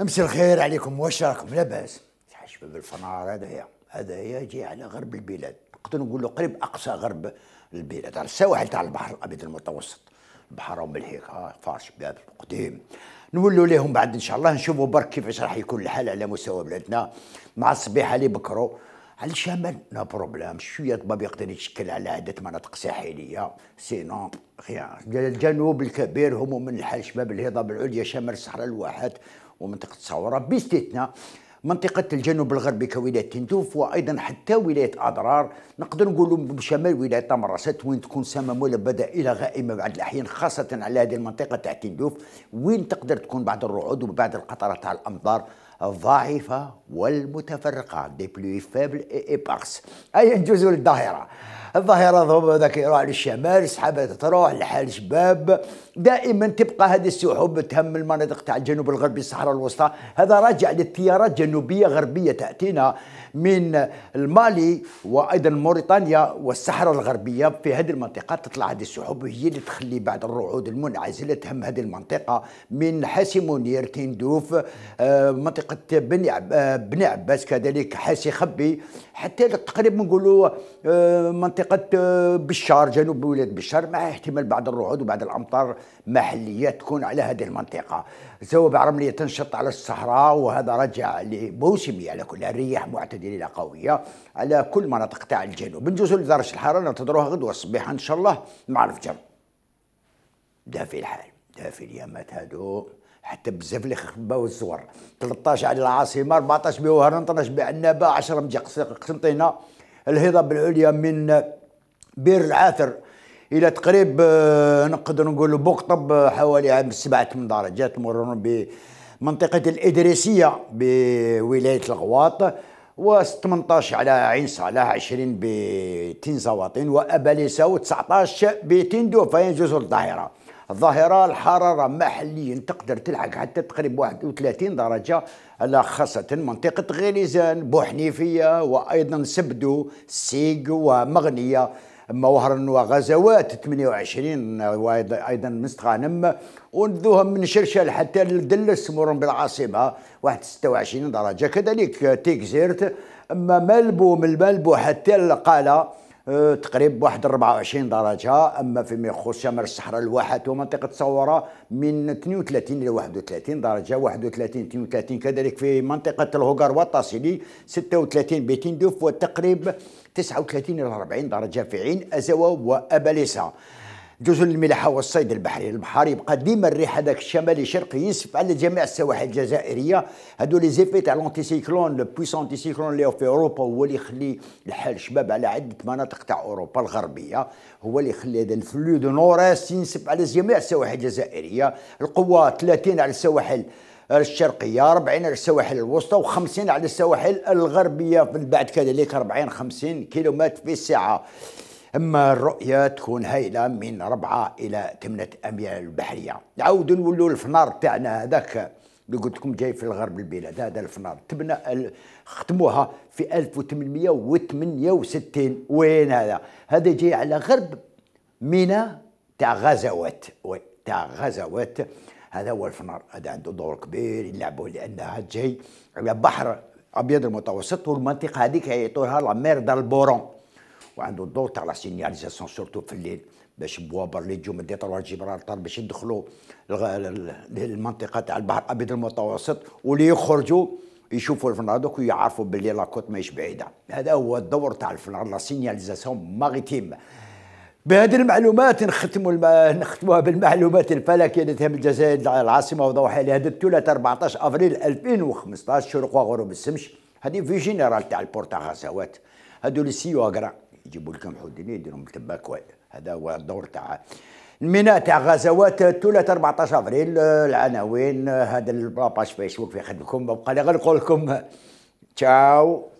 امس الخير عليكم واش راكم لاباس شباب الفنار هذايا هذايا جاي على غرب البلاد نقدر له قريب اقصى غرب البلاد على السواحل تاع البحر الابيض المتوسط بحر ام الهيك فارش فار شباب قديم نولوا ليهم بعد ان شاء الله نشوفوا برك كيفاش راح يكون الحال على مستوى بلادنا مع الصبيحه اللي بكرو على الشمال لا بروبليم شويه طباب يقدر يتشكل على عده مناطق ساحليه سينون الجنوب الكبير هم من الحال شباب الهضاب العليا شمال الصحراء الواحات ومنطقة صورة باستثناء منطقة الجنوب الغربي كولاية تندوف وأيضا حتى ولاية أضرار نقدر نقولوا بشمال ولاية طمرست وين تكون سما ملبدة إلى غائمة بعض الأحيان خاصة على هذه المنطقة تاع تندوف وين تقدر تكون بعض الرعود وبعض القطرات تاع الأمطار الضعيفة والمتفرقة دي بلوي فابل اي بارس أيا نجوزو للظاهرة الظاهره هذاك يروح للشمال السحابه تروح لحال شباب دائما تبقى هذه السحب تهم المناطق تاع الجنوب الغربي الصحراء الوسطى هذا راجع للتيارات جنوبيه غربيه تاتينا من المالي وايضا موريتانيا والصحراء الغربيه في هذه المنطقه تطلع هذه السحب هي اللي تخلي بعض الرعود المنعزله تهم هذه المنطقه من حاسي منير تندوف آه، منطقه بني آه، بني عباس كذلك حاسي خبي حتى تقريبا نقولوا آه، منطقه منطقه آه، بشار جنوب ولايه بشار مع احتمال بعض الرعود وبعض الامطار محليه تكون على هذه المنطقه زوبع رمليه تنشط على الصحراء وهذا رجع لموسمي على كل الرياح معتدله قويه على كل مناطق تاع الجنوب نجوزوا لدرجه الحراره ننتظروها غدوه الصبيحه ان شاء الله مع الفجر دافي الحال دافي اليامات هادو حتى بزاف اللي خباو الزور 13 على العاصمه 14 بوهران 12 بعنابه 10 مجقسيق قسنطينه الهضاب العليا من بير العاثر الى تقريب آه، نقدر نقول بقطب آه، حوالي عام سبعة درجات مرور بمنطقة الإدريسية بولاية الغواط و 18 على عين صلاح 20 بتين زواطين واباليسا و 19 بتين دوفاين جزر الظاهره ظاهره الحراره محليا تقدر تلحق حتى تقريب 31 درجه على خاصه منطقه غليزان بوحنيفيه وايضا سبدو سيق ومغنيه موهر وغزوات 28 وايضا مستغانم ونذوها من شرشل حتى لدلس مر بالعاصمه 26 درجه كذلك تيكزيرت اما مالبو من مالبو حتى القاله تقريب واحد 24 درجه اما فيما يخص شمال الصحراء الواحات ومنطقه صوره من 32 الى 31 درجه 31 32 كذلك في منطقه الهوغار والتاصيلي 36 بيتين دوف وتقريب 39 الى 40 درجه في عين ازوا وابلسه جزء الملاحة والصيد البحري البحر يبقى ديما الريح هذاك الشمالي شرقي يسف على جميع السواحل الجزائريه هادو لي زيفي تاع لونتيسيكلون لو بويسون سيكلون اللي هو في اوروبا هو اللي يخلي الحال شباب على عده مناطق تاع اوروبا الغربيه هو اللي يخلي هذا الفلو دو نوريس ينسف على جميع السواحل الجزائريه القوه 30 على السواحل الشرقيه 40 على السواحل الوسطى و50 على السواحل الغربيه من بعد كذلك 40 50 كيلومتر في الساعه اما الرؤيه تكون هايله من ربعه الى ثمنه اميال البحريه نعاودو نولوا الفنار تاعنا هذاك اللي قلت لكم جاي في الغرب البلاد هذا الفنار تبنى ختموها في 1868 وين هذا هذا جاي على غرب ميناء تاع غزوات وي تاع غزوات هذا هو الفنار هذا عنده دور كبير يلعبوا لانها جاي على بحر ابيض المتوسط والمنطقه هذيك يعيطوها لا مير دالبورون وعنده تاع لا سينياليزاسيون سورتو في الليل باش بوابر اللي تجو من ديطروار جبرالتار باش يدخلوا المنطقه تاع البحر الابيض المتوسط واللي يخرجوا يشوفوا الفنادق ويعرفوا باللي لاكوت ماهيش بعيده هذا هو الدور تاع الفنادق لا سينياليزاسيون ماريتيم بهذه المعلومات نختموا الم... نختموها بالمعلومات الفلكيه التي تهم الجزائر العاصمه وضوحها لهذا الثلاثاء 14 افريل 2015 شروق وغروب الشمس هذه في جينيرال تاع البورتا غزوات هذو لي سيو يجيبوا لكم حودين يديروا تباكوي هذا هو الدور تاع الميناء تاع غزوات الثلاث 14 افريل العناوين هذا الباباش فيسبوك في خدمكم بقى لي نقول لكم تشاو